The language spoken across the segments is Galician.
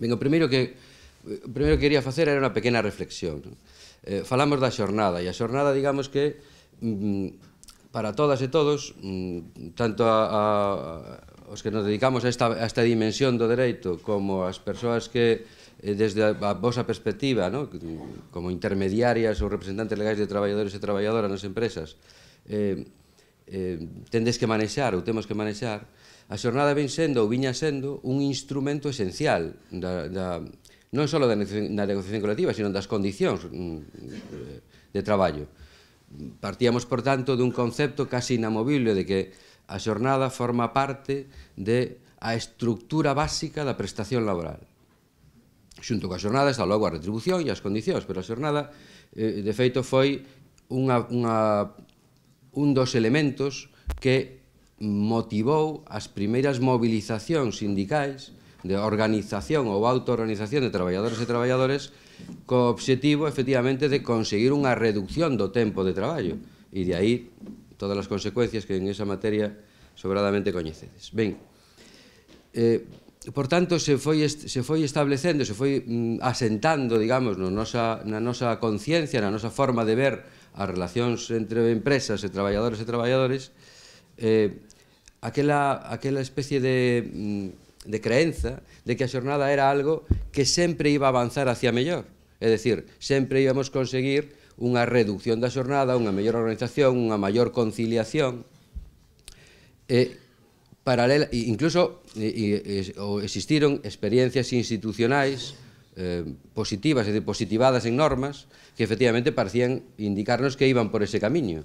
Ben, o primeiro que o eh, primeiro que quería facer era unha pequena reflexión. Eh, falamos da xornada, e a xornada, digamos que, mm, para todas e todos, mm, tanto a, a, os que nos dedicamos a esta, a esta dimensión do dereito, como as persoas que, eh, desde a, a vosa perspectiva, no? Mm, como intermediarias ou representantes legais de traballadores e traballadoras nas empresas, eh, eh, tendes que manexar ou temos que manexar, a xornada ven sendo ou viña sendo un instrumento esencial da, da, non só da, da negociación colectiva, sino das condicións mm, de traballo. Partíamos, por tanto, dun concepto casi inamovible de que a xornada forma parte de a estructura básica da prestación laboral. Xunto coa xornada está logo a retribución e as condicións, pero a xornada, eh, de feito, foi unha, unha, un dos elementos que motivou as primeiras movilizacións sindicais de organización ou autoorganización de traballadores e traballadores co obxectivo, efectivamente, de conseguir unha reducción do tempo de traballo. E de aí todas as consecuencias que en esa materia sobradamente coñecedes. Ben, eh, por tanto, se foi, se foi establecendo, se foi mm, asentando, digamos, no nosa, na nosa conciencia, na nosa forma de ver as relacións entre empresas e traballadores e traballadores, eh, aquela, aquela especie de, mm, de creenza de que a xornada era algo que sempre iba a avanzar hacia mellor. É dicir, sempre íbamos conseguir unha reducción da xornada, unha mellor organización, unha maior conciliación. Eh, paralela, incluso e, e, o existiron experiencias institucionais eh, positivas, é dicir, positivadas en normas, que efectivamente parecían indicarnos que iban por ese camiño.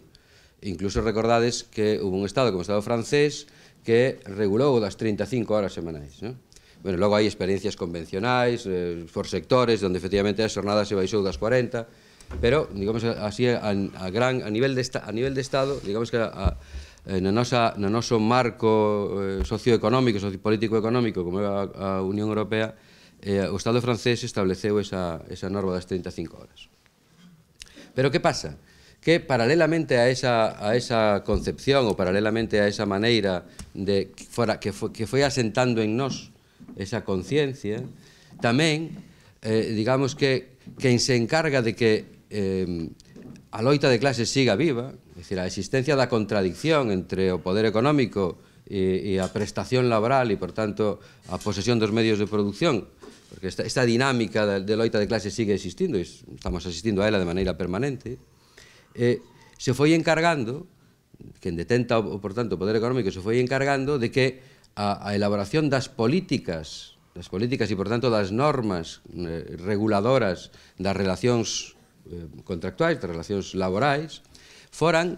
Incluso recordades que hubo un Estado como o Estado francés que regulou das 35 horas semanais. Non? Bueno, logo hai experiencias convencionais, eh, por sectores, onde efectivamente a xornada se baixou das 40, pero, digamos, así, a, a, gran, a, nivel, de esta, a nivel de Estado, digamos que a, a, eh, na nosa, no noso marco eh, socioeconómico, sociopolítico-económico, como é a, a Unión Europea, eh, o Estado francés estableceu esa, esa norma das 35 horas. Pero que pasa? Que que paralelamente a esa, a esa concepción ou paralelamente a esa maneira de que, fora, que, foi, que foi asentando en nós esa conciencia, tamén, eh, digamos que, que se encarga de que eh, a loita de clases siga viva, é dicir, a existencia da contradicción entre o poder económico e, e a prestación laboral e, por tanto, a posesión dos medios de producción, porque esta, esta dinámica de, de loita de clases sigue existindo, e estamos asistindo a ela de maneira permanente, eh, se foi encargando, quen detenta, o, por tanto, o Poder Económico, se foi encargando de que a, a elaboración das políticas das políticas e, por tanto, das normas eh, reguladoras das relacións eh, contractuais, das relacións laborais, foran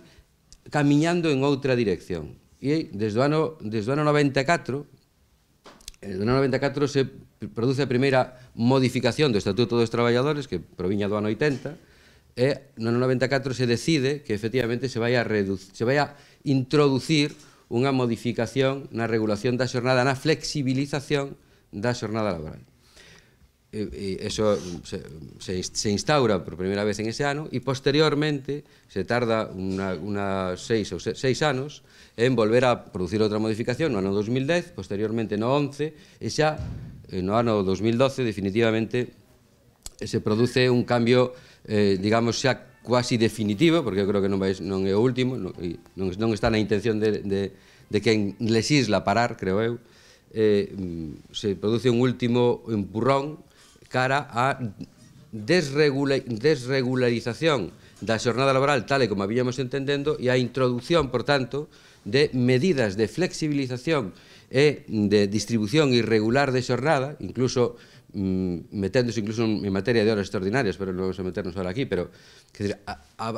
camiñando en outra dirección. E desde o ano, desde o ano 94, eh, desde o ano 94 se produce a primeira modificación do Estatuto dos Traballadores, que proviña do ano 80, e no 94 se decide que efectivamente se vai a reducir, se vai a introducir unha modificación na regulación da xornada, na flexibilización da xornada laboral. E, e eso se, se, instaura por primeira vez en ese ano e posteriormente se tarda unha, una seis ou seis, seis anos en volver a producir outra modificación no ano 2010, posteriormente no 11 e xa eh, no ano 2012 definitivamente se produce un cambio eh, digamos, xa quasi definitivo, porque eu creo que non, vais, non é o último, non, non, está na intención de, de, de quen legisla parar, creo eu, eh, se produce un último empurrón cara a desregularización da xornada laboral tal e como habíamos entendendo e a introducción, por tanto, de medidas de flexibilización e de distribución irregular de xornada, incluso Mm, meténdose incluso en materia de horas extraordinarias, pero non vamos a meternos ahora aquí, pero que decir, a, a,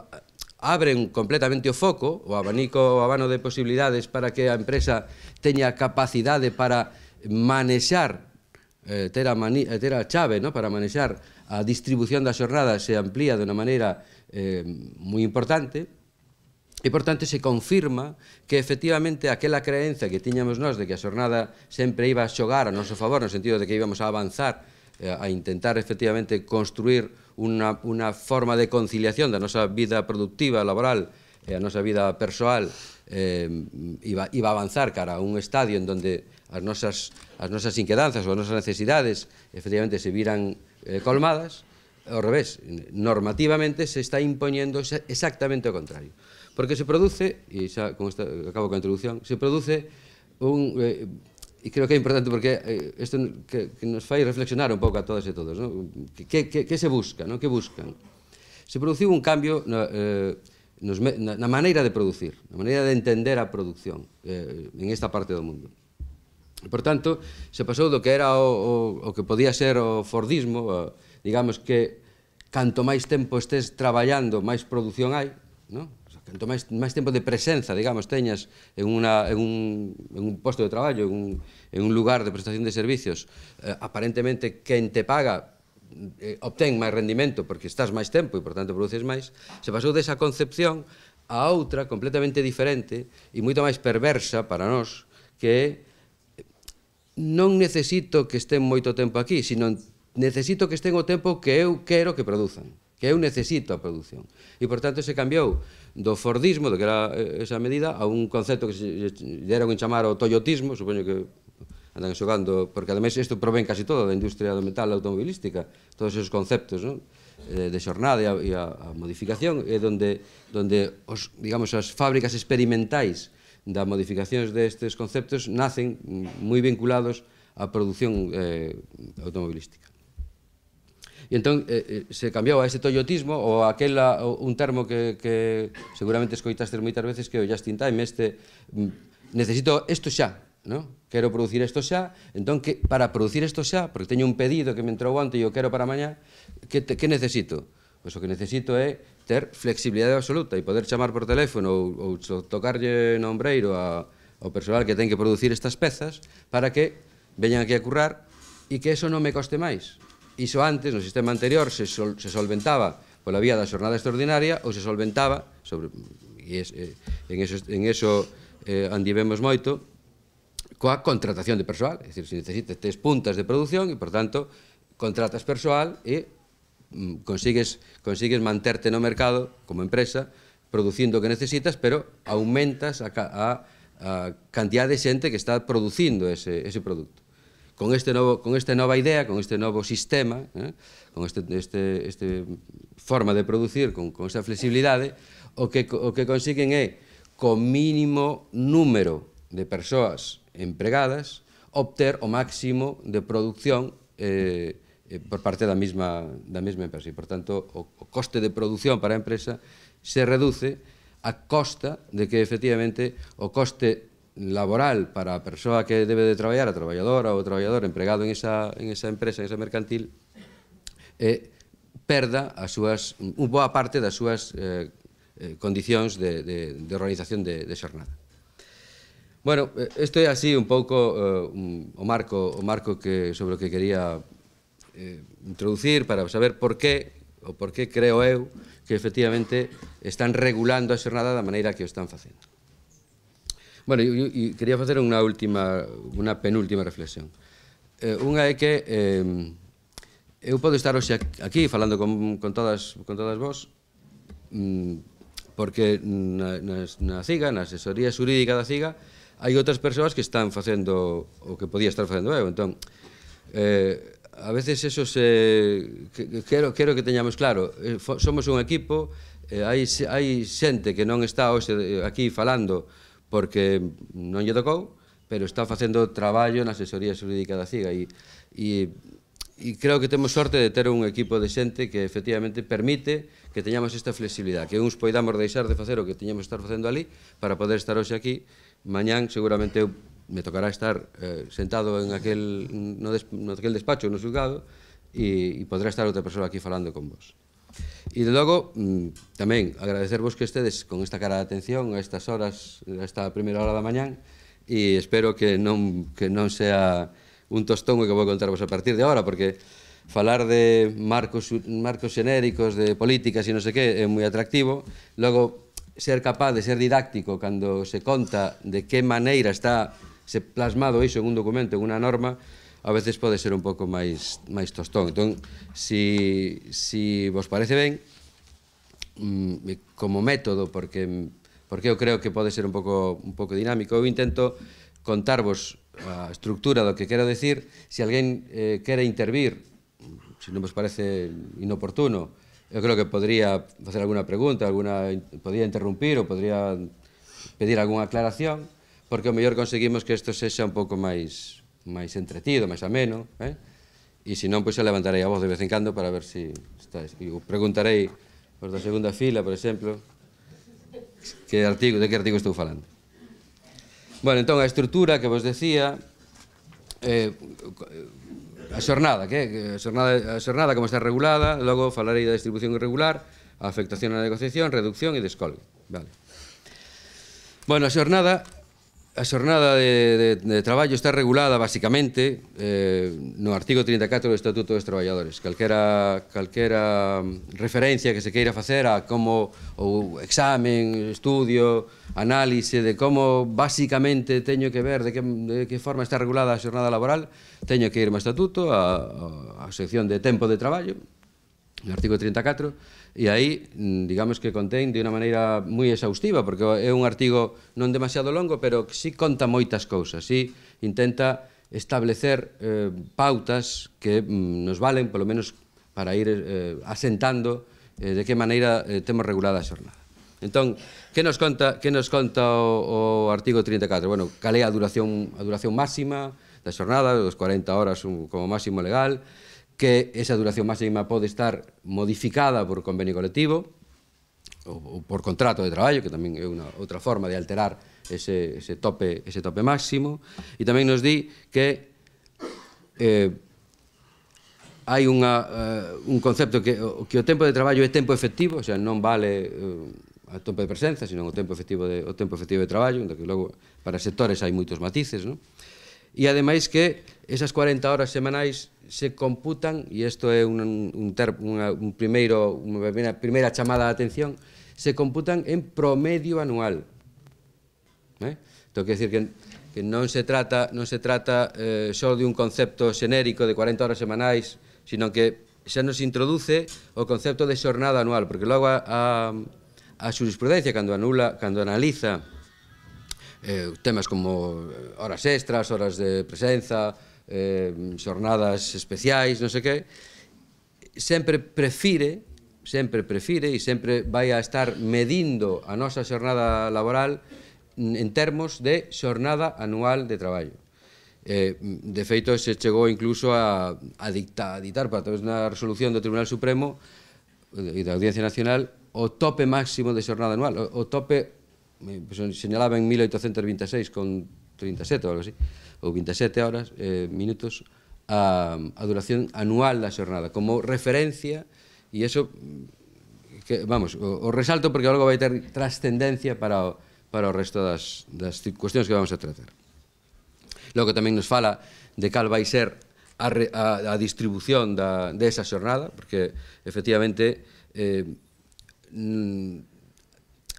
abren completamente o foco, o abanico, o abano de posibilidades para que a empresa teña capacidade para manexar eh, ter, a mani, eh, ter a chave no? para manexar a distribución das xornadas se amplía de unha maneira eh, moi importante, E, por tanto, se confirma que efectivamente aquela creencia que tiñamos nós de que a xornada sempre iba a xogar a noso favor, no sentido de que íbamos a avanzar, eh, a intentar efectivamente construir unha, unha forma de conciliación da nosa vida productiva, laboral, e a nosa vida persoal eh, iba, iba a avanzar cara a un estadio en donde as nosas, as nosas inquedanzas ou as nosas necesidades efectivamente se viran eh, colmadas, ao revés, normativamente se está imponendo exactamente o contrario. Porque se produce, e xa con esta, acabo con a introducción, se produce un... Eh, e creo que é importante porque eh, isto eh, que, que nos fai reflexionar un pouco a todas e todos, ¿no? que, que, que se busca, ¿no? que buscan. Se produciu un cambio na, eh, nos, na, na maneira de producir, na maneira de entender a producción eh, en esta parte do mundo. Por tanto, se pasou do que era o, o, o que podía ser o Fordismo, o, digamos que canto máis tempo estés traballando, máis produción hai, no? canto máis, máis tempo de presenza, digamos, teñas en, una, en, un, en un posto de traballo, en un, en un lugar de prestación de servicios, eh, aparentemente quen te paga eh, obtén máis rendimento porque estás máis tempo e, por tanto, produces máis, se pasou desa concepción a outra completamente diferente e moito máis perversa para nós que non necesito que estén moito tempo aquí, sino necesito que estén o tempo que eu quero que produzan que eu necesito a produción. E, por tanto, se cambiou do Fordismo, do que era eh, esa medida, a un concepto que se deron en chamar o Toyotismo, supoño que andan xogando, porque ademais isto provén casi todo da industria do metal automobilística, todos esos conceptos, non? Eh, de xornada e a, e a, a modificación é onde, onde os, digamos, as fábricas experimentais das modificacións destes conceptos nacen mm, moi vinculados á produción eh, automobilística. E entón eh, eh, se cambiou a ese toyotismo ou aquela un termo que, que seguramente escoitastes moitas veces que o just in time, este mm, necesito isto xa, ¿no? Quero producir isto xa, entón que para producir isto xa, porque teño un pedido que me entrou ante e eu quero para mañá, que te, que necesito? Pois o que necesito é ter flexibilidade absoluta e poder chamar por teléfono ou, ou tocarlle no ombreiro a, ao persoal que ten que producir estas pezas para que veñan aquí a currar e que eso non me coste máis. Iso antes, no sistema anterior, se, sol, se solventaba pola vía da xornada extraordinaria ou se solventaba, sobre, e es, eh, en eso, en eso eh, andivemos moito, coa contratación de persoal. É dicir, se necesitas tres puntas de produción e, por tanto, contratas persoal e mm, consigues, consigues manterte no mercado como empresa producindo o que necesitas, pero aumentas a, a, a cantidad de xente que está producindo ese, ese producto con este novo con esta nova idea, con este novo sistema, eh, con este este este forma de producir con con esa flexibilidade, o que o que consiguen é co mínimo número de persoas empregadas obter o máximo de producción eh, eh por parte da mesma da mesma empresa. E, por tanto, o, o coste de produción para a empresa se reduce a costa de que efectivamente o coste laboral para a persoa que debe de traballar, a traballadora ou o traballador empregado en esa, en esa empresa, en esa mercantil, eh, perda as súas, un boa parte das súas eh, eh condicións de, de, de organización de, de xornada. Bueno, isto eh, é así un pouco eh, un, o marco o marco que sobre o que quería eh, introducir para saber por qué o por qué creo eu que efectivamente están regulando a xornada da maneira que o están facendo. Bueno, eu, eu quería facer unha última, unha penúltima reflexión. Eh, unha é que eh, eu podo estar hoxe aquí falando con, con, todas, con todas vos mm, porque na, na, na CIGA, na asesoría xurídica da CIGA, hai outras persoas que están facendo o que podía estar facendo eu. Entón, eh, a veces eso se que, quero quero que teñamos claro, eh, somos un equipo, eh, hai hai xente que non está hoxe eh, aquí falando porque non lle tocou, pero está facendo traballo na asesoría xurídica da CIGA e, e, e creo que temos sorte de ter un equipo de xente que efectivamente permite que teñamos esta flexibilidade, que uns poidamos deixar de facer o que teñamos estar facendo ali para poder estar hoxe aquí, mañán seguramente eu me tocará estar eh, sentado en aquel, no, des, no aquel despacho, no xulgado, e, e podrá estar outra persoa aquí falando con vos. E de logo, mm, tamén agradecervos que estedes con esta cara de atención a estas horas, a esta primeira hora da mañán, e espero que non, que non sea un tostón o que vou contarvos a partir de ahora, porque falar de marcos, marcos xenéricos, de políticas e non sei que, é moi atractivo. Logo, ser capaz de ser didáctico cando se conta de que maneira está se plasmado iso en un documento, en unha norma, a veces pode ser un pouco máis, máis tostón. Entón, si, si vos parece ben, mm, como método, porque, porque eu creo que pode ser un pouco, un pouco dinámico, eu intento contarvos a estructura do que quero decir, se alguén eh, quere intervir, se non vos parece inoportuno, eu creo que podría facer alguna pregunta, alguna, podría interrumpir ou podría pedir algunha aclaración, porque o mellor conseguimos que isto sexa un pouco máis máis entretido, máis ameno, eh? e se non, pois eu levantarei a voz de vez en cando para ver se si estáis. E preguntarei por da segunda fila, por exemplo, que artigo, de que artigo estou falando. Bueno, entón, a estrutura que vos decía, eh, a xornada, que a xornada, a xornada como está regulada, logo falarei da distribución irregular, a afectación á negociación, reducción e descolgue. Vale. Bueno, a xornada A xornada de, de, de traballo está regulada basicamente eh, no artigo 34 do Estatuto dos Traballadores. Calquera, calquera referencia que se queira facer a como o examen, estudio, análise de como basicamente teño que ver de que, de que forma está regulada a xornada laboral, teño que ir ao Estatuto, a, a sección de tempo de traballo, no artigo 34, e aí, mm, digamos que contén de unha maneira moi exhaustiva, porque é un artigo non demasiado longo, pero que sí conta moitas cousas, sí intenta establecer eh, pautas que mm, nos valen, polo menos, para ir eh, asentando eh, de que maneira eh, temos regulada a xornada. Entón, que nos conta, que nos conta o, o artigo 34? Bueno, cal é a duración, a duración máxima da xornada, dos 40 horas un, como máximo legal, que esa duración máxima pode estar modificada por convenio colectivo ou, por contrato de traballo, que tamén é unha outra forma de alterar ese, ese, tope, ese tope máximo, e tamén nos di que eh, hai unha, uh, un concepto que, que o tempo de traballo é tempo efectivo, o sea, non vale uh, a tempo de presenza, sino o tempo efectivo de, o tempo efectivo de traballo, onde que logo para sectores hai moitos matices, non? e ademais que esas 40 horas semanais se computan, e isto é un, un, ter, unha, un primeiro, unha primeira chamada de atención, se computan en promedio anual. Eh? Tengo que decir que, que non se trata, non se trata eh, só de un concepto xenérico de 40 horas semanais, sino que xa nos introduce o concepto de xornada anual, porque logo a, a, a jurisprudencia, cando, anula, cando analiza eh, temas como eh, horas extras, horas de presenza, eh, xornadas especiais, non sei que, sempre prefire, sempre prefire e sempre vai a estar medindo a nosa xornada laboral en termos de xornada anual de traballo. Eh, de feito, se chegou incluso a, a, dicta, a ditar, para través da resolución do Tribunal Supremo eh, e da Audiencia Nacional, o tope máximo de xornada anual, o, o tope señalaban 1826 con 37 ou algo así, ou 27 horas, eh, minutos, a, a duración anual da xornada, como referencia, e eso, mm, que, vamos, o, o resalto porque algo vai ter trascendencia para o, para o resto das, das cuestións que vamos a tratar. Logo tamén nos fala de cal vai ser a, re, a, a distribución da, de esa xornada, porque efectivamente eh, mm,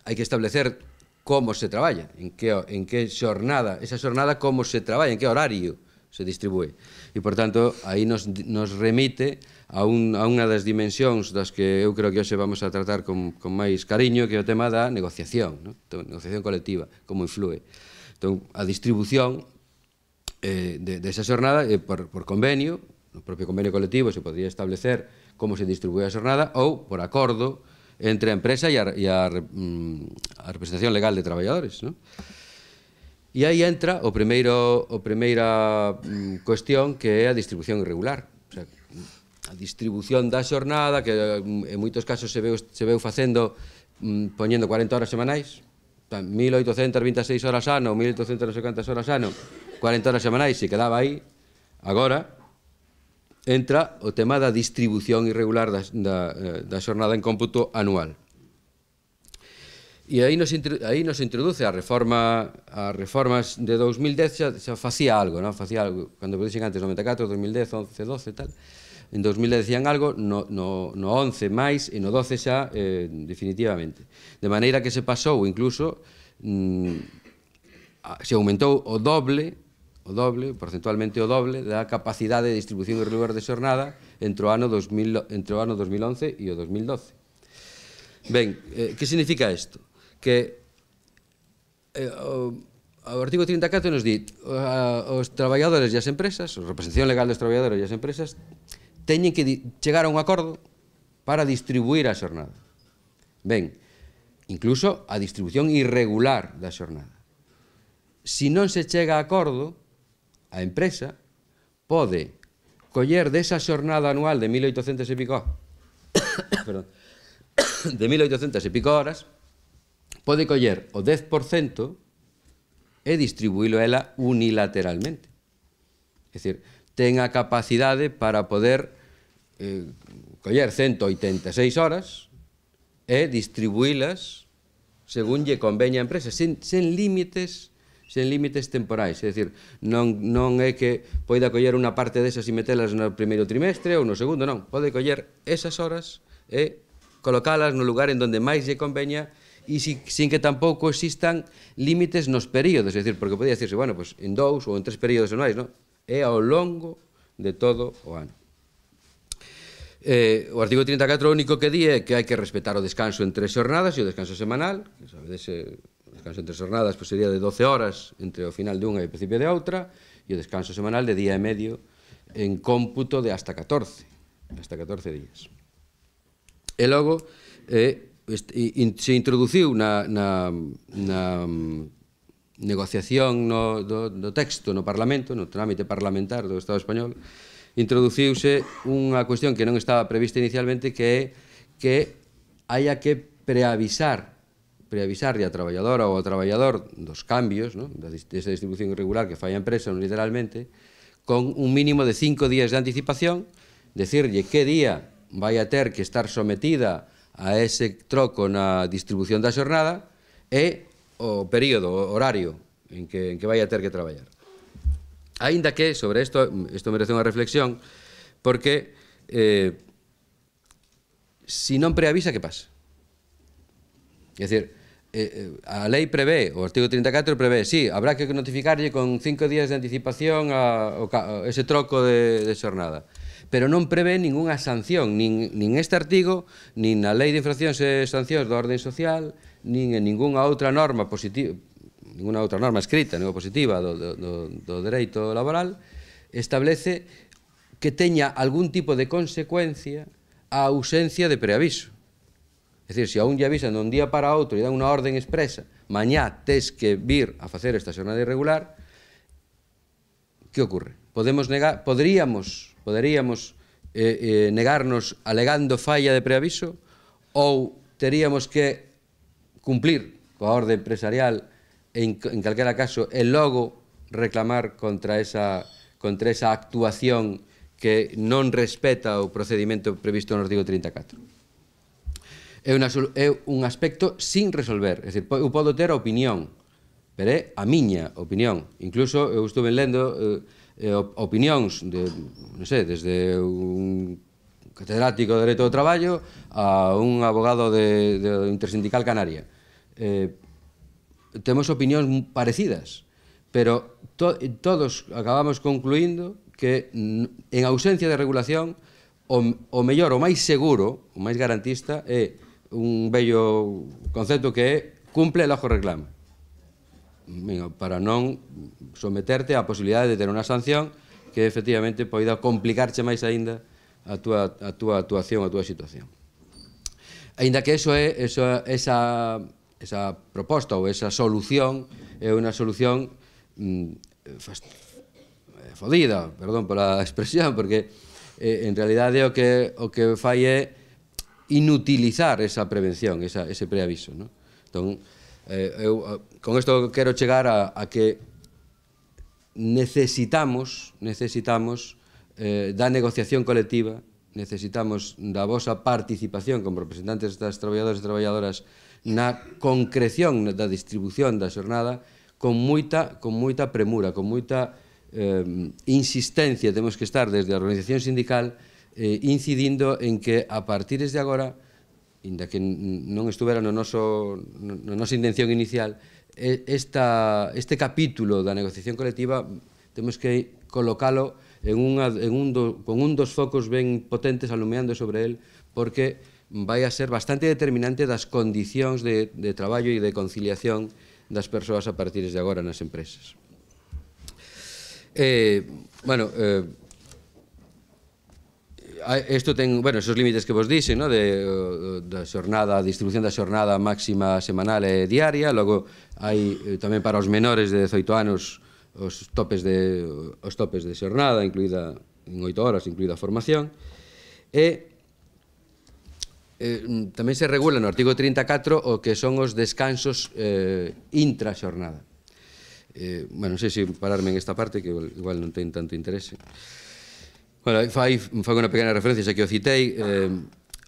hai que establecer como se traballa, en que, en que xornada, esa xornada como se traballa, en que horario se distribúe. E, por tanto, aí nos, nos remite a, un, a unha das dimensións das que eu creo que hoxe vamos a tratar con, con máis cariño, que é o tema da negociación, no? negociación colectiva, como influe. Entón, a distribución eh, de, desa xornada eh, por, por convenio, no propio convenio colectivo se podría establecer como se distribúe a xornada ou por acordo entre a empresa e a, e a, mm, a representación legal de traballadores. Non? E aí entra o primeiro o primeira mm, cuestión que é a distribución irregular. O sea, a distribución da xornada que mm, en moitos casos se veu, se veu facendo poñendo 40 horas semanais, 1826 horas ano, 1850 horas ano, 40 horas semanais, se quedaba aí, agora entra o tema da distribución irregular da, da, eh, da xornada en cómputo anual. E aí nos, aí nos introduce a reforma a reformas de 2010 xa, xa facía algo, non? Facía algo, cando vos dixen antes 94, 2010, 11, 12 tal. En 2010 dicían algo, no, no, no 11 máis e no 12 xa eh, definitivamente. De maneira que se pasou incluso mm, se aumentou o doble o doble, porcentualmente o doble da capacidade de distribución irregular de xornada entre o ano 2000 entre o ano 2011 e o 2012. Ben, eh, que significa isto? Que eh, o, o artigo 34 nos di a, os traballadores e as empresas, a representación legal dos traballadores e as empresas teñen que chegar a un acordo para distribuir a xornada. Ben, incluso a distribución irregular da xornada. Si non se chega a acordo, a empresa pode coller desa xornada anual de 1800 e pico perdón, de 1800 e pico horas pode coller o 10% e distribuílo ela unilateralmente. É dicir, ten a capacidade para poder eh, coller 186 horas e distribuílas según lle convenha a empresa, sen, sen límites sen límites temporais, é dicir, non, non é que poida coller unha parte desas e metelas no primeiro trimestre ou no segundo, non, pode coller esas horas e colocalas no lugar en donde máis lle conveña e si, sin que tampouco existan límites nos períodos, é dicir, porque podía decirse, bueno, pues, en dous ou en tres períodos anuais, non? É ao longo de todo o ano. Eh, o artigo 34 o único que di é que hai que respetar o descanso entre xornadas e o descanso semanal, que sabedes, eh, descanso entre xornadas pois, sería de 12 horas entre o final de unha e o principio de outra, e o descanso semanal de día e medio en cómputo de hasta 14, hasta 14 días. E logo, eh, se introduciu na, na, na mm, negociación no, do, do texto no Parlamento, no trámite parlamentar do Estado español, introduciuse unha cuestión que non estaba prevista inicialmente que é que haya que preavisar preavisar a traballadora ou ao traballador dos cambios, ¿no? desa distribución irregular que fai a empresa, literalmente, con un mínimo de cinco días de anticipación, decirlle que día vai a ter que estar sometida a ese troco na distribución da xornada e o período, o horario en que, en que vai a ter que traballar. Ainda que, sobre isto, isto merece unha reflexión, porque eh, si non preavisa, que pasa? É dicir, Eh, eh, a lei prevé, o artigo 34 prevé, sí, habrá que notificarlle con cinco días de anticipación a, a ese troco de, de xornada. Pero non prevé ningunha sanción, nin, nin este artigo, nin na lei de infraccións e sancións da orden social, nin en ningunha outra norma positiva, ninguna outra norma escrita, nin positiva do, do, do dereito laboral, establece que teña algún tipo de consecuencia a ausencia de preaviso. É dicir, se a un lle avisan un día para outro e dan unha orden expresa, mañá tes que vir a facer esta xornada irregular, que ocorre? Podemos negar, poderíamos, poderíamos eh, eh, negarnos alegando falla de preaviso ou teríamos que cumplir coa orde empresarial en, en calquera caso e logo reclamar contra esa, contra esa actuación que non respeta o procedimento previsto no artigo 34 é, una, é un aspecto sin resolver. É dicir, eu podo ter a opinión, pero é a miña opinión. Incluso eu estuve lendo eh, eh opinións de, non sei, desde un catedrático de Dereito do Traballo a un abogado de, de Intersindical Canaria. Eh, temos opinións parecidas, pero to, todos acabamos concluindo que en ausencia de regulación o, o mellor, o máis seguro, o máis garantista é un bello concepto que é cumple e que reclama. Para non someterte á posibilidade de ter unha sanción que efectivamente poida complicarche máis aínda a túa, a túa actuación, a túa situación. Ainda que eso é, eso, esa, esa proposta ou esa solución é unha solución mm, fast, eh, fodida, perdón pola expresión, porque eh, en realidade o que, o que fai é inutilizar esa prevención, esa, ese preaviso. ¿no? Entón, eh, eu, eh, con isto quero chegar a, a que necesitamos, necesitamos eh, da negociación colectiva, necesitamos da vosa participación como representantes das traballadoras e traballadoras na concreción da distribución da xornada con moita, con moita premura, con moita eh, insistencia temos que estar desde a organización sindical eh, incidindo en que a partir de agora, inda que non estuvera no noso, no nosa intención inicial, esta, este capítulo da negociación colectiva temos que colocalo en unha, en un do, con un dos focos ben potentes alumeando sobre el, porque vai a ser bastante determinante das condicións de, de traballo e de conciliación das persoas a partir de agora nas empresas. Eh, bueno, eh, isto ten, bueno, esos límites que vos dixen, no? de, da xornada, a distribución da xornada máxima semanal e diaria, logo hai eh, tamén para os menores de 18 anos os topes de, os topes de xornada, incluída en 8 horas, incluída a formación, e eh, tamén se regula no artigo 34 o que son os descansos eh, intraxornada. Eh, bueno, non sei se pararme en esta parte, que igual non ten tanto interese. Eh, Bueno, fai, fai unha pequena referencia, xa que o citei, eh,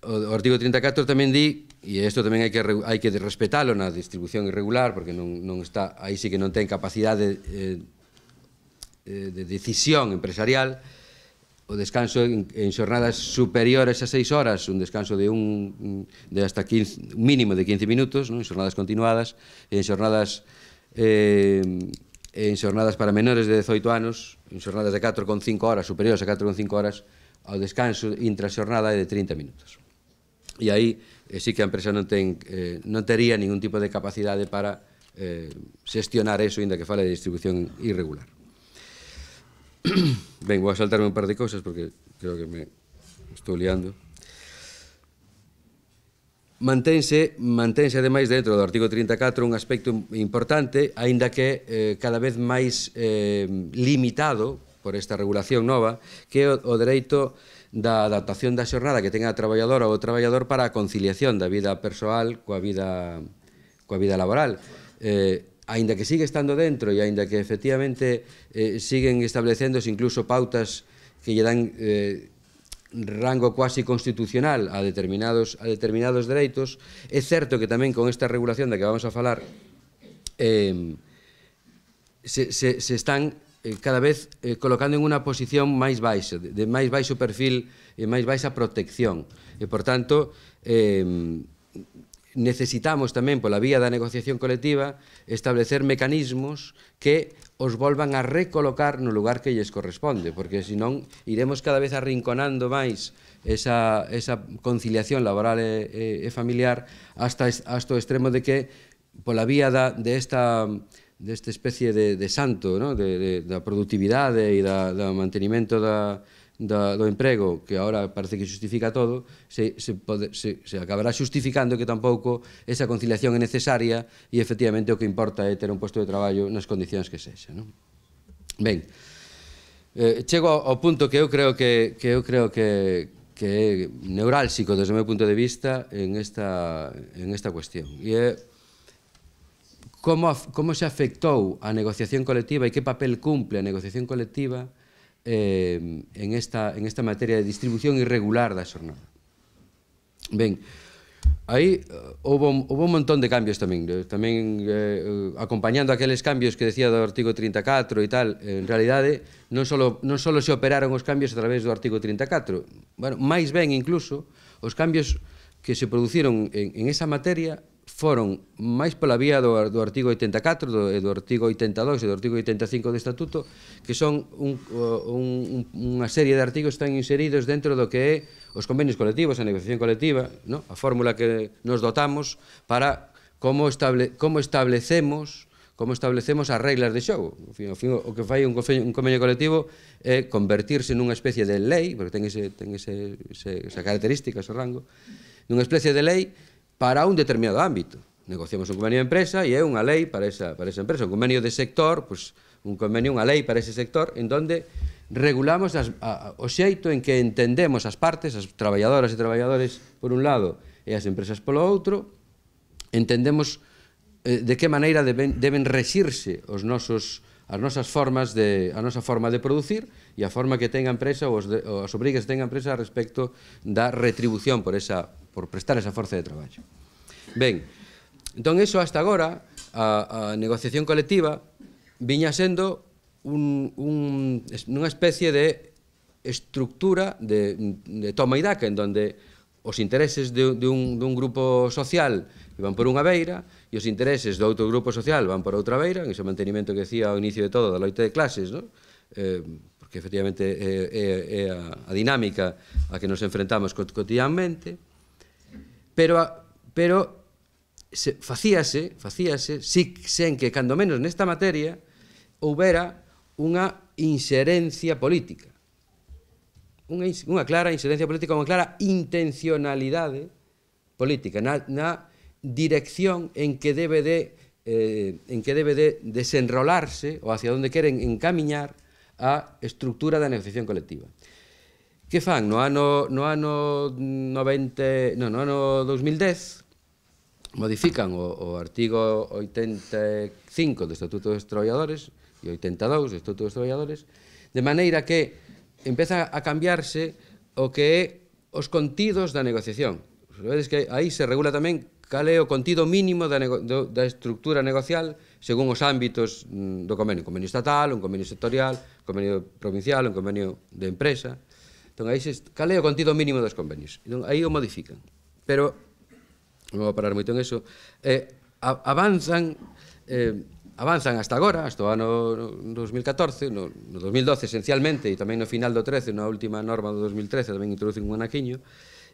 o, o artigo 34 tamén di, e isto tamén hai que, hai que respetalo na distribución irregular, porque non, non está, aí sí que non ten capacidade eh, eh, de decisión empresarial, o descanso en, en xornadas superiores a seis horas, un descanso de, un, de hasta 15, un mínimo de 15 minutos, non? en xornadas continuadas, en xornadas, eh, en xornadas para menores de 18 anos, en xornadas de 4 con 5 horas, superiores a 4 con 5 horas, ao descanso intra xornada é de 30 minutos. E aí eh, sí que a empresa non, ten, eh, non tería ningún tipo de capacidade para eh, xestionar eso, inda que fale de distribución irregular. Ben, vou a saltarme un par de cosas porque creo que me estou liando mantense, mantense ademais dentro do artigo 34 un aspecto importante, aínda que eh, cada vez máis eh, limitado por esta regulación nova, que é o, o dereito da adaptación da xornada que ten a traballadora ou o traballador para a conciliación da vida persoal coa vida, coa vida laboral. Eh, aínda que sigue estando dentro e aínda que efectivamente eh, siguen establecéndose incluso pautas que lle dan eh, rango quasi constitucional a determinados, a determinados dereitos, é certo que tamén con esta regulación da que vamos a falar eh, se, se, se están eh, cada vez eh, colocando en unha posición máis baixa, de, de máis baixo perfil e máis baixa protección. E, por tanto, eh, necesitamos tamén pola vía da negociación colectiva establecer mecanismos que os volvan a recolocar no lugar que lles corresponde, porque senón iremos cada vez arrinconando máis esa, esa conciliación laboral e, e, e familiar hasta, hasta o extremo de que pola vía da, de esta desta de especie de, de santo, no? de, de, da productividade e da, da mantenimento da, da, do emprego, que ahora parece que justifica todo, se, se, pode, se, se acabará justificando que tampouco esa conciliación é necesaria e efectivamente o que importa é ter un posto de traballo nas condicións que sexa. Non? Ben, eh, chego ao, ao punto que eu creo que, que eu creo que, que é neurálxico desde o meu punto de vista en esta, en esta cuestión. E é como, como se afectou a negociación colectiva e que papel cumple a negociación colectiva eh, en, esta, en esta materia de distribución irregular da xornada. Ben, aí houve, eh, houve un montón de cambios tamén, eh, tamén eh, acompañando aqueles cambios que decía do artigo 34 e tal, en realidade non só non só se operaron os cambios a través do artigo 34, bueno, máis ben incluso os cambios que se produciron en, en esa materia foron máis pola vía do, do artigo 84, do, do artigo 82 e do artigo 85 do Estatuto, que son un, un, un, unha serie de artigos que están inseridos dentro do que é os convenios colectivos, a negociación colectiva, no? a fórmula que nos dotamos para como, estable, como establecemos como establecemos as reglas de xogo. O, fin, o, fin, o que fai un convenio, un convenio colectivo é convertirse nunha especie de lei, porque ten, ese, ten ese, ese, esa característica, ese rango, nunha especie de lei para un determinado ámbito. Negociamos un convenio de empresa e é unha lei para esa, para esa empresa, un convenio de sector, pues, un convenio, unha lei para ese sector, en donde regulamos as, a, o xeito en que entendemos as partes, as traballadoras e traballadores por un lado e as empresas polo outro, entendemos eh, de que maneira deben, deben rexirse os nosos as nosas formas de a nosa forma de producir e a forma que tenga a empresa ou as, de, ou as obrigas que tenga a empresa respecto da retribución por esa por prestar esa forza de traballo. Ben, entón eso hasta agora, a, a negociación colectiva viña sendo un, un, unha especie de estructura de, de toma e daca, en donde os intereses de, de, un, de un grupo social van por unha beira e os intereses do outro grupo social van por outra beira, en ese mantenimento que decía ao inicio de todo da loite de clases, non? Eh, porque efectivamente é, é, é a, a dinámica a que nos enfrentamos cotidianamente pero pero se, facíase, facíase, si, sen que cando menos nesta materia houbera unha inxerencia política. Unha, unha clara inxerencia política, unha clara intencionalidade política na, na dirección en que debe de eh, en que debe de desenrolarse ou hacia onde queren encamiñar a estructura da negociación colectiva que fan no ano no ano 90, no, no ano 2010 modifican o, o artigo 85 do Estatuto dos Traballadores e 82 do Estatuto dos Traballadores de maneira que empeza a cambiarse o que é os contidos da negociación. Vedes que aí se regula tamén cal é o contido mínimo da, do, da estructura negocial según os ámbitos mm, do convenio, un convenio estatal, un convenio sectorial, un convenio provincial, un convenio de empresa. Entón, aí se, cal é o contido mínimo dos convenios? Entón, aí o modifican. Pero, non vou parar moito en eso, eh, avanzan eh, avanzan hasta agora, hasta o ano 2014, no, no 2012 esencialmente, e tamén no final do 13, na última norma do 2013 tamén introducen un anaquiño,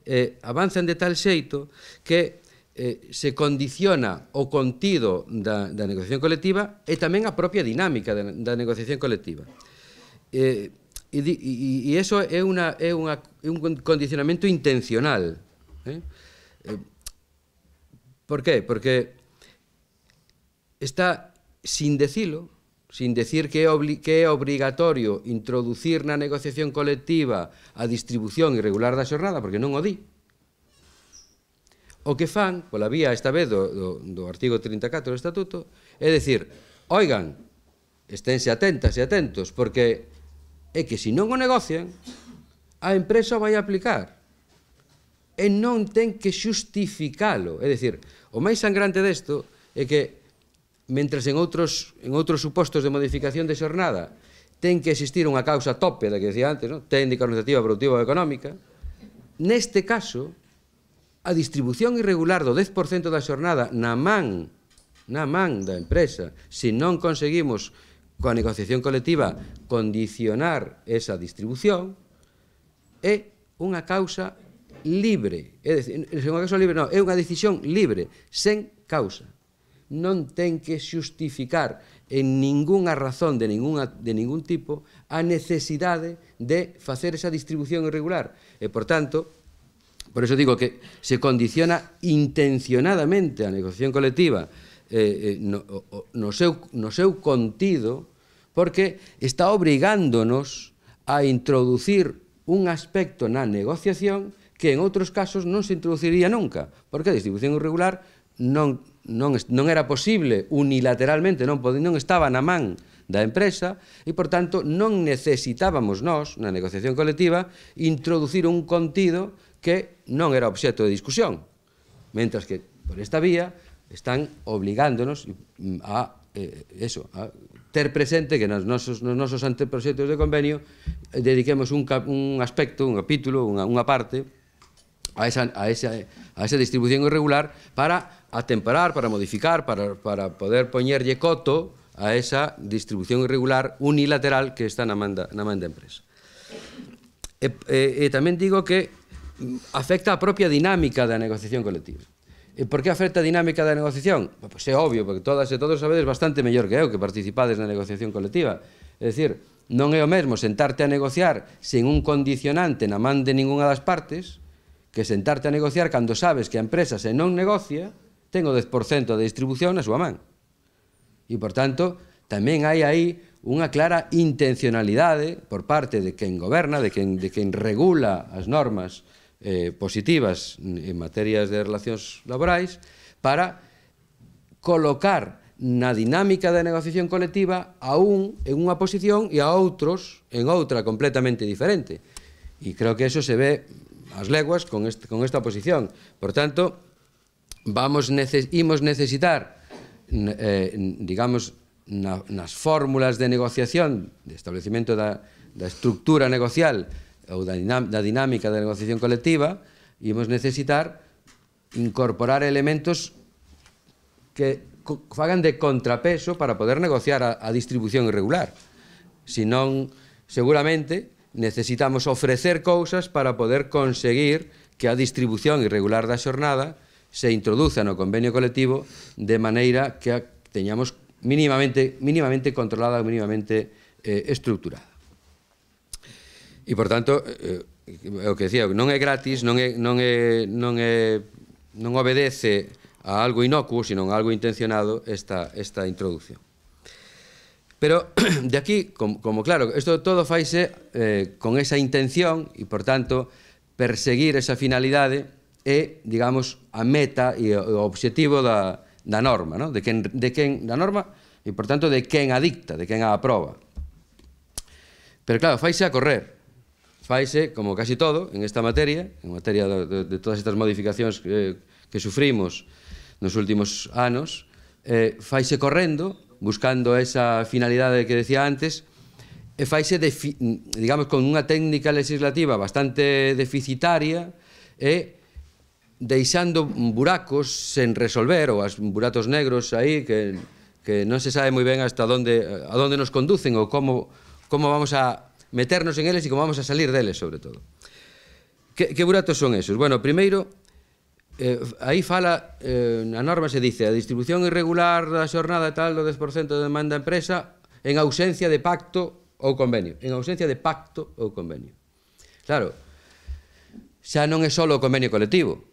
eh, avanzan de tal xeito que eh, se condiciona o contido da, da negociación colectiva e tamén a propia dinámica da, da negociación colectiva. Eh, E, di, e, e eso é, una, é, unha, é un condicionamento intencional. ¿eh? eh? por qué? Porque está sin decilo, sin decir que é, obli que é obrigatorio introducir na negociación colectiva a distribución irregular da xornada, porque non o di. O que fan, pola vía esta vez do, do, do artigo 34 do Estatuto, é decir, oigan, esténse atentas e atentos, porque é que se non o negocian, a empresa vai aplicar. E non ten que xustificalo. É dicir, o máis sangrante desto é que, mentres en outros, en outros supostos de modificación de xornada, ten que existir unha causa tope, da que decía antes, non? técnica, organizativa, productiva ou económica, neste caso, a distribución irregular do 10% da xornada na man na man da empresa, se non conseguimos coa negociación colectiva condicionar esa distribución é unha causa libre, é dicir, é unha causa libre, non, é unha decisión libre, sen causa. Non ten que xustificar en ningunha razón de ningunha, de ningún tipo a necesidade de facer esa distribución irregular. E, por tanto, por eso digo que se condiciona intencionadamente a negociación colectiva Eh, eh, no, no, seu, no seu contido, porque está obrigándonos a introducir un aspecto na negociación que en outros casos non se introduciría nunca, porque a distribución irregular non, non, non era posible unilateralmente, non, non estaba na man da empresa e, por tanto, non necesitábamos nós, na negociación colectiva, introducir un contido que non era obxeto de discusión. Mentras que, por esta vía, están obligándonos mm, a eh, eso, a ter presente que nos nosos, nos nosos anteproxectos de convenio eh, dediquemos un, cap, un aspecto, un capítulo, unha, unha parte a esa, a, esa, a esa distribución irregular para atemperar, para modificar, para, para poder poñerlle coto a esa distribución irregular unilateral que está na manda, na manda empresa. E, e, e tamén digo que mm, afecta a propia dinámica da negociación colectiva. E por que afecta a dinámica da negociación? Pois é obvio, porque todas e todos sabedes bastante mellor que eu que participades na negociación colectiva. É dicir, non é o mesmo sentarte a negociar sen un condicionante na man de ningunha das partes que sentarte a negociar cando sabes que a empresa se non negocia ten o 10% de distribución na súa man. E, por tanto, tamén hai aí unha clara intencionalidade por parte de quen goberna, de quen, de quen regula as normas eh, positivas en materias de relacións laborais para colocar na dinámica da negociación colectiva a un en unha posición e a outros en outra completamente diferente. E creo que eso se ve as leguas con, este, con esta posición. Por tanto, vamos neces imos necesitar eh, digamos na, nas fórmulas de negociación de establecimento da, da estructura negocial ou da, da dinámica da negociación colectiva, imos necesitar incorporar elementos que fagan de contrapeso para poder negociar a, a distribución irregular. senón seguramente, necesitamos ofrecer cousas para poder conseguir que a distribución irregular da xornada se introduza no convenio colectivo de maneira que a teñamos mínimamente, mínimamente controlada, mínimamente eh, estructurada. E por tanto, eh, é eh, o que decía, non é gratis, non é non é non é non obedece a algo inocuo, sino a algo intencionado esta esta introducción. Pero de aquí, como, como claro, isto todo faise eh, con esa intención e, por tanto, perseguir esa finalidade é, digamos, a meta e o obxectivo da, da norma, no? de, quen, de quen, da norma e, por tanto, de quen adicta, de quen a aproba. Pero claro, faise a correr, faise, como casi todo, en esta materia, en materia de, de, de todas estas modificacións que, eh, que sufrimos nos últimos anos, eh, faise correndo, buscando esa finalidade que decía antes, e faise, de, digamos, con unha técnica legislativa bastante deficitaria e deixando buracos sen resolver, ou as buratos negros aí, que, que non se sabe moi ben hasta onde, a onde nos conducen ou como, como vamos a, meternos en eles e como vamos a salir deles, sobre todo. Que, que buratos son esos? Bueno, primeiro, eh, aí fala, eh, na norma se dice, a distribución irregular da xornada tal do 10% de demanda empresa en ausencia de pacto ou convenio. En ausencia de pacto ou convenio. Claro, xa non é só o convenio colectivo,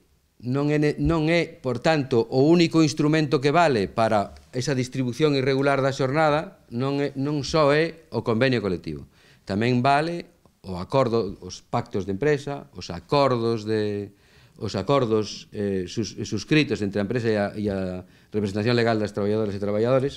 non é, non é, por tanto, o único instrumento que vale para esa distribución irregular da xornada non, é, non só é o convenio colectivo. Tamén vale o acordo, os pactos de empresa, os acordos de os acordos eh, sus, suscritos entre a empresa e a, e a representación legal das traballadoras e traballadores.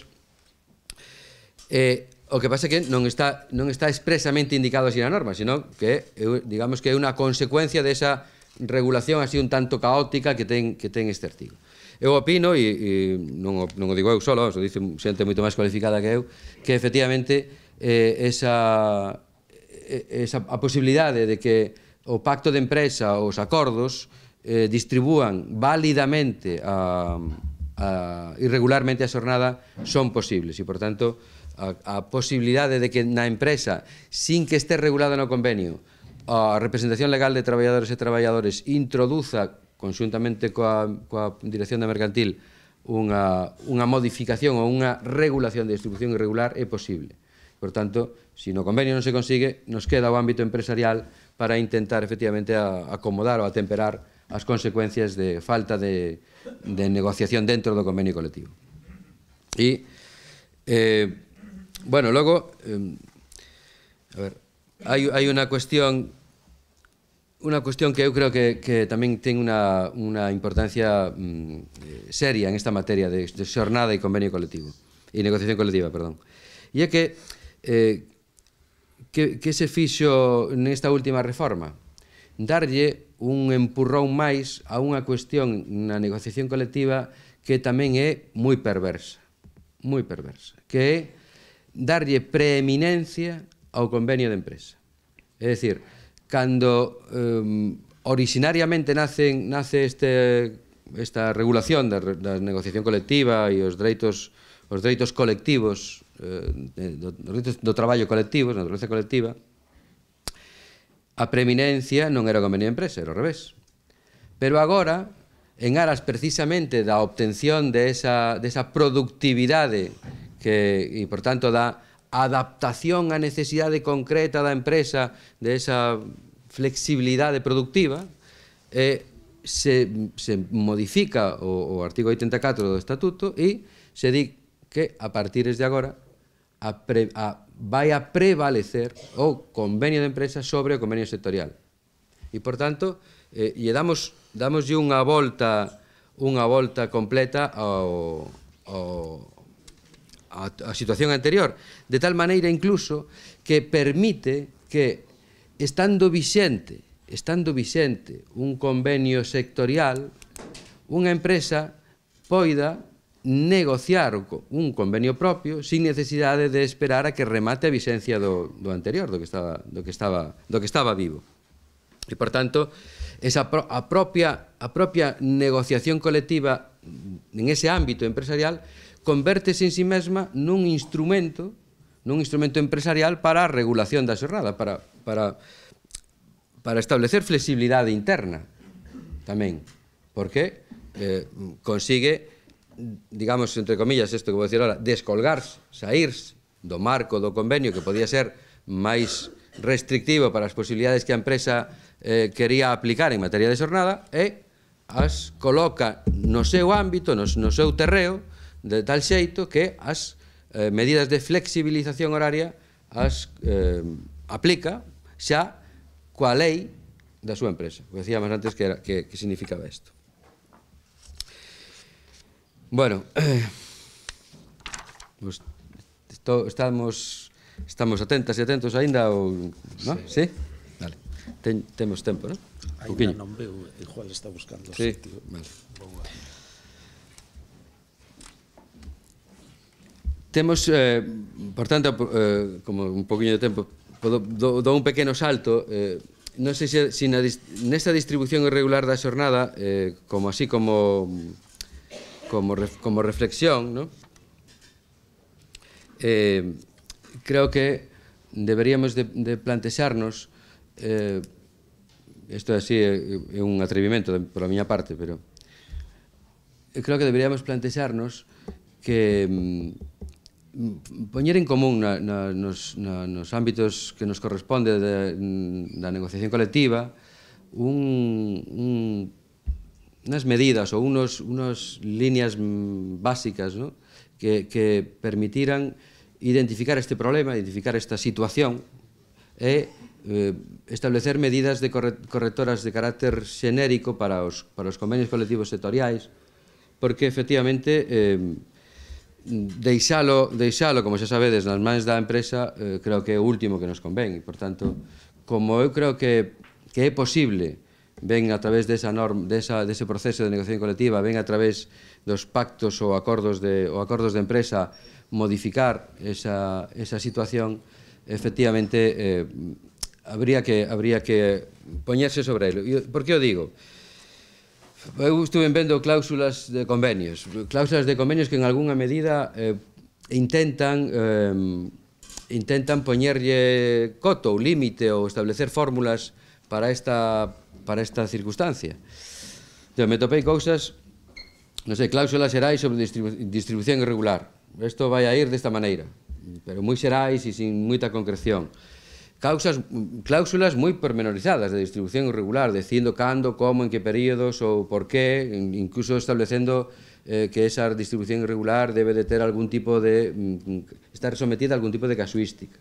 Eh, o que pasa é que non está, non está expresamente indicado así na norma, sino que eu, digamos que é unha consecuencia desa regulación así un tanto caótica que ten, que ten este artigo. Eu opino, e, e non, o, non o digo eu solo, o dice xente moito máis cualificada que eu, que efectivamente eh, esa, esa a posibilidade de que o pacto de empresa, os acordos, eh, distribúan válidamente a, a, irregularmente a xornada son posibles e, por tanto, a, a posibilidade de que na empresa, sin que este regulado no convenio, a representación legal de traballadores e traballadores introduza conxuntamente coa, coa dirección da mercantil unha, unha modificación ou unha regulación de distribución irregular é posible. Por tanto, se si no convenio non se consigue, nos queda o ámbito empresarial para intentar efectivamente a, acomodar ou atemperar as consecuencias de falta de, de negociación dentro do convenio colectivo. E, eh, bueno, logo, eh, a ver, hai, hai unha cuestión Una cuestión que eu creo que, que tamén ten unha, unha importancia mm, eh, seria en esta materia de, de xornada e convenio colectivo e negociación colectiva, perdón. E é que Eh, que, que se fixo nesta última reforma? Darlle un empurrón máis a unha cuestión na negociación colectiva que tamén é moi perversa, moi perversa, que é darlle preeminencia ao convenio de empresa. É dicir, cando eh, originariamente nace, nace este, esta regulación da, da negociación colectiva e os dereitos os dereitos colectivos Eh, eh, do, do traballo colectivo, da naturaleza colectiva, a preeminencia non era o convenio de empresa, era o revés. Pero agora, en aras precisamente da obtención de esa, de esa productividade que, e, por tanto, da adaptación á necesidade concreta da empresa, de esa flexibilidade productiva, eh, se, se modifica o, o artigo 84 do Estatuto e se di que a partir de agora a pre, a, vai a prevalecer o convenio de empresa sobre o convenio sectorial. E, por tanto, eh, lle damos, damoslle unha volta unha volta completa ao, ao, a, a situación anterior, de tal maneira incluso que permite que estando vixente, estando vixente un convenio sectorial, unha empresa poida negociar un convenio propio sin necesidade de esperar a que remate a vixencia do, do anterior, do que estaba, do que estaba, do que estaba vivo. E, por tanto, esa pro, a, propia, a propia negociación colectiva en ese ámbito empresarial convértese en sí mesma nun instrumento nun instrumento empresarial para a regulación da xornada, para, para, para establecer flexibilidade interna tamén, porque eh, consigue digamos, entre comillas, isto que vou dicir ahora, descolgarse, sairse do marco do convenio que podía ser máis restrictivo para as posibilidades que a empresa eh, quería aplicar en materia de xornada e as coloca no seu ámbito, no, no seu terreo, de tal xeito que as eh, medidas de flexibilización horaria as eh, aplica xa coa lei da súa empresa. O decíamos antes que, era, que, que significaba isto. Bueno, eh, pues, esto, estamos estamos atentas e atentos aínda ou, ¿no? Sí. sí? Vale. Ten, temos tempo, non? Ainda non veo, eh, igual está buscando sí. sitio. Vale. Temos, eh, por tanto, eh, como un poquinho de tempo, do, do, do un pequeno salto, eh, non sei se, se na, nesta distribución irregular da xornada, eh, como así como como, como reflexión, ¿no? eh, creo que deberíamos de, de plantexarnos eh, isto así é, é un atrevimento pola miña parte, pero creo que deberíamos plantexarnos que mm, poñer en común na, na, nos, na, nos ámbitos que nos corresponde de, da mm, negociación colectiva un, un unas medidas ou unos, unas líneas básicas ¿no? que, que permitiran identificar este problema, identificar esta situación e eh, establecer medidas de correctoras de carácter xenérico para os, para os convenios colectivos sectoriais, porque efectivamente eh, deixalo, deixalo, como xa sabedes, nas mans da empresa, eh, creo que é o último que nos convén, e, por tanto, como eu creo que, que é posible ven a través desa norma, desa, dese proceso de negociación colectiva, ven a través dos pactos ou acordos de, ou acordos de empresa modificar esa, esa situación, efectivamente eh, habría que habría que poñerse sobre ele. Por que o digo? Eu estuve vendo cláusulas de convenios, cláusulas de convenios que en algunha medida eh, intentan eh, intentan poñerlle coto ou límite ou establecer fórmulas para esta para esta circunstancia. Entón, me topei cousas, non sei, cláusulas xerais sobre distribu distribución irregular. Isto vai a ir desta maneira, pero moi xerais e sin moita concreción. Causas, cláusulas moi pormenorizadas de distribución irregular, dicindo cando, como, en que períodos ou por qué, incluso establecendo eh, que esa distribución irregular debe de ter algún tipo de... Mm, mm, estar sometida a algún tipo de casuística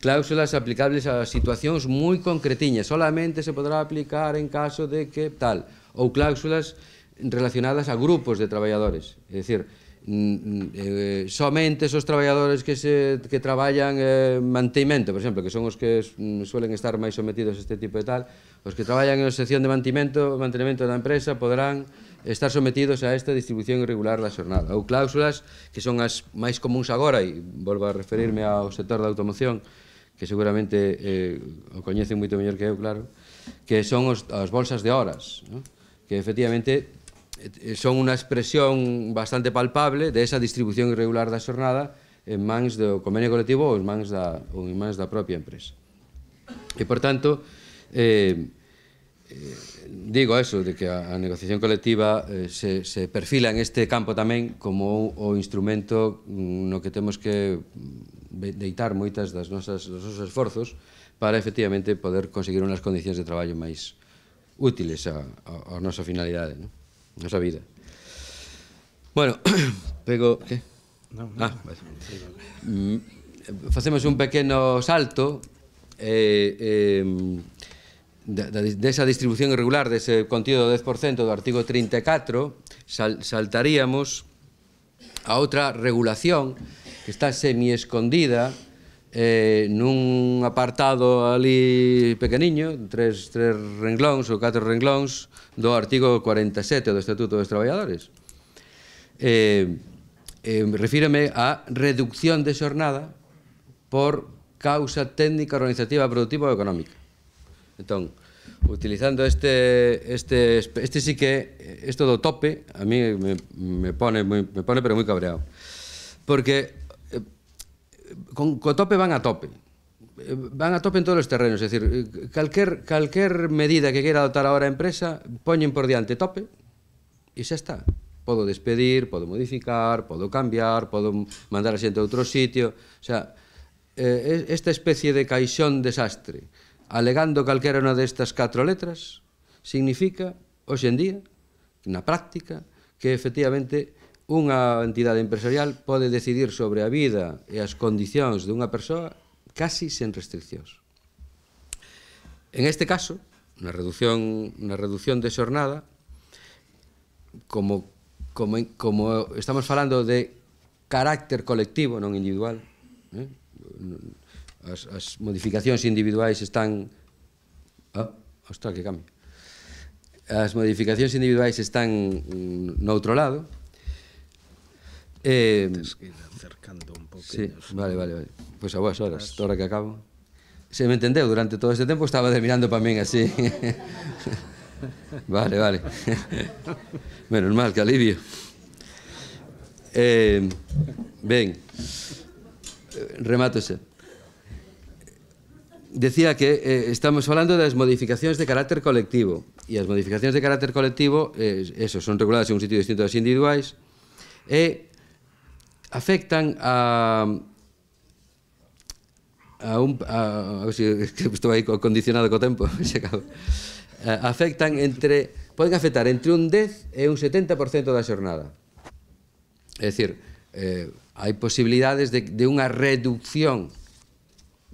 cláusulas aplicables a situacións moi concretiñas, solamente se poderá aplicar en caso de que tal, ou cláusulas relacionadas a grupos de traballadores, é dicir, eh, somente esos traballadores que, se, que traballan eh, mantimento, por exemplo, que son os que mm, suelen estar máis sometidos a este tipo de tal, os que traballan en sección de mantimento, mantenimento da empresa poderán estar sometidos a esta distribución irregular da xornada. Ou cláusulas que son as máis comuns agora, e volvo a referirme ao sector da automoción, que seguramente eh, o coñecen moito mellor que eu, claro, que son os, as bolsas de horas, ¿no? que efectivamente eh, son unha expresión bastante palpable de esa distribución irregular da xornada en mans do convenio colectivo ou en mans da, ou en mans da propia empresa. E, por tanto, eh, eh, digo eso, de que a, a negociación colectiva eh, se, se perfila en este campo tamén como o, o instrumento mm, no que temos que deitar moitas das nosas, dos nosos esforzos para efectivamente poder conseguir unhas condicións de traballo máis útiles a, a, a nosa finalidade, ¿no? a nosa vida. Bueno, pego... Que? Non, Ah, vale. mm, facemos un pequeno salto eh, eh, desa de, de, distribución irregular dese contido do 10% do artigo 34 sal, saltaríamos a outra regulación que está semi escondida eh, nun apartado ali pequeniño, tres, tres renglóns ou catro renglóns do artigo 47 do Estatuto dos Traballadores. Eh, eh, refíreme a reducción de xornada por causa técnica, organizativa, productiva ou económica. Entón, utilizando este este este sí que esto do tope a mí me, me pone muy, me pone pero moi cabreado. Porque con, co tope van a tope eh, van a tope en todos os terrenos, é dicir, eh, calquer, calquer medida que queira adoptar agora a empresa, poñen por diante tope e xa está. Podo despedir, podo modificar, podo cambiar, podo mandar a xente a outro sitio, xa, eh, esta especie de caixón desastre, alegando calquera unha destas catro letras, significa, hoxe en día, na práctica, que efectivamente unha entidade empresarial pode decidir sobre a vida e as condicións de unha persoa casi sen restriccións. En este caso, na reducción, na reducción de xornada, como, como, como estamos falando de carácter colectivo, non individual, eh? as, as modificacións individuais están... oh, ah, ostras, que cambia. As modificacións individuais están mm, noutro lado, Eh, Tens que ir acercando un pouco. Sí, vale, vale, vale. Pois pues a boas horas, a hora que acabo. Se me entendeu, durante todo este tempo estaba mirando para min así. vale, vale. Menos mal, que alivio. Eh, ben, remátose. Decía que eh, estamos falando das modificacións de carácter colectivo e as modificacións de carácter colectivo eh, eso, son reguladas en un sitio distinto das individuais e afectan a a un a, a, que estou aí condicionado co tempo, se eh, Afectan entre poden afectar entre un 10 e un 70% da xornada. É dicir, eh, hai posibilidades de, de unha reducción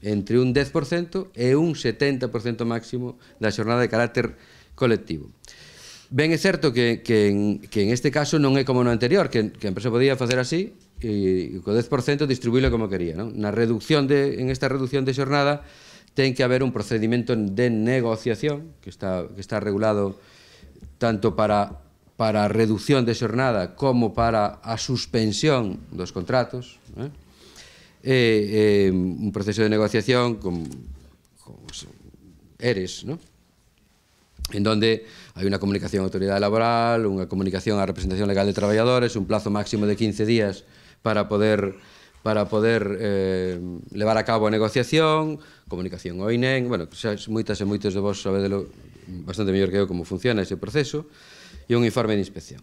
entre un 10% e un 70% máximo da xornada de carácter colectivo. Ben é certo que, que, en, que en este caso non é como no anterior, que, que a empresa podía facer así e, co 10% distribuílo como quería. Non? Na reducción de, en esta reducción de xornada ten que haber un procedimento de negociación que está, que está regulado tanto para para a reducción de xornada como para a suspensión dos contratos. Eh? E, eh, e, eh, un proceso de negociación con, con ERES, non? en donde hai unha comunicación á autoridade laboral, unha comunicación á representación legal de traballadores, un plazo máximo de 15 días para poder para poder eh, levar a cabo a negociación, comunicación o INEN, bueno, xa moitas e moitos de vos sabedelo bastante mellor que eu como funciona ese proceso, e un informe de inspección.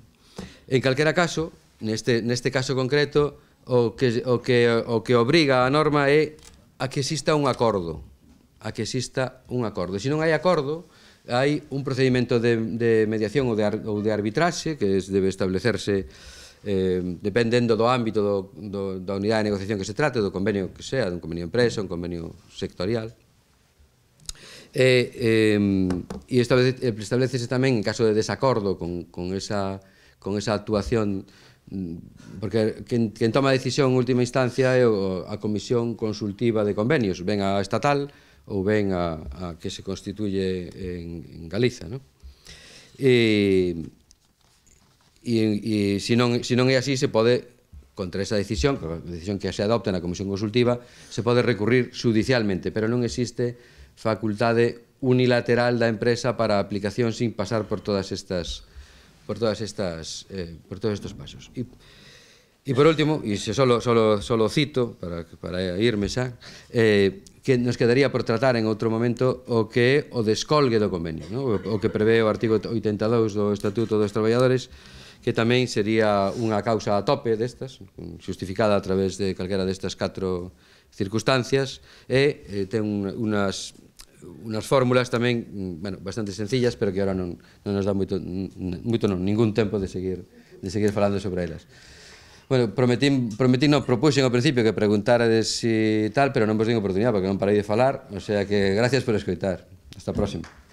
En calquera caso, neste, neste caso concreto, o que, o, que, o que obriga a norma é a que exista un acordo, a que exista un acordo. Se non hai acordo, hai un procedimento de, de mediación ou de, ou de arbitraxe que es, debe establecerse eh, dependendo do ámbito do, do, da unidade de negociación que se trate, do convenio que sea, dun convenio empresa, un convenio sectorial. E, eh, e establece, establecese tamén, en caso de desacordo con, con, esa, con esa actuación mm, porque quen, quen toma a decisión en última instancia é a Comisión Consultiva de Convenios, ben a estatal ou ben a, a que se constituye en, en Galiza. ¿no? E, e, e se, non, se non é así se pode contra esa decisión, a decisión que se adopta na Comisión Consultiva, se pode recurrir judicialmente, pero non existe facultade unilateral da empresa para a aplicación sin pasar por todas estas por todas estas eh, por todos estos pasos. E E por último, e se solo, solo, solo cito para, para irme xa, eh, que nos quedaría por tratar en outro momento o que é o descolgue do convenio, no? o, o que prevé o artigo 82 do Estatuto dos Traballadores, que tamén sería unha causa a tope destas, xustificada a través de calquera destas catro circunstancias, e eh, ten unhas unas fórmulas tamén, bueno, bastante sencillas, pero que ahora non, non nos dá moito, moito non, ningún tempo de seguir, de seguir falando sobre elas. Bueno, prometín, prometín, no, propuxen ao principio que preguntarades si tal, pero non vos digo oportunidade, porque non parei de falar, o sea que gracias por escoitar. Hasta a próxima.